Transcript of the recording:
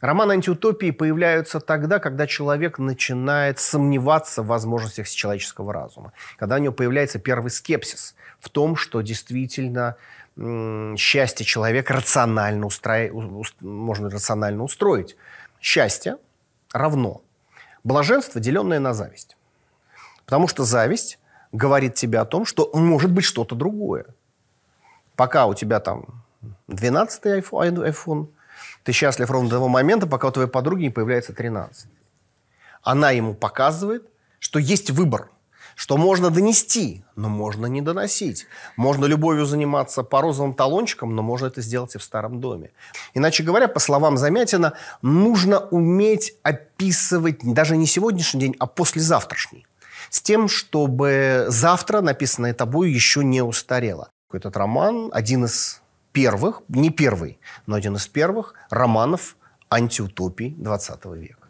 Роман антиутопии появляются тогда, когда человек начинает сомневаться в возможностях человеческого разума, когда у него появляется первый скепсис в том, что действительно счастье человека рационально устроить, можно рационально устроить. Счастье равно блаженство, деленное на зависть. Потому что зависть говорит тебе о том, что может быть что-то другое. Пока у тебя там 12-й iPhone, ты счастлив ровно до того момента, пока у твоей подруги не появляется 13. Она ему показывает, что есть выбор, что можно донести, но можно не доносить. Можно любовью заниматься по розовым талончикам, но можно это сделать и в старом доме. Иначе говоря, по словам Замятина, нужно уметь описывать даже не сегодняшний день, а послезавтрашний. С тем, чтобы завтра написанное тобой еще не устарело. Этот роман один из первых, не первый, но один из первых романов антиутопий 20 века.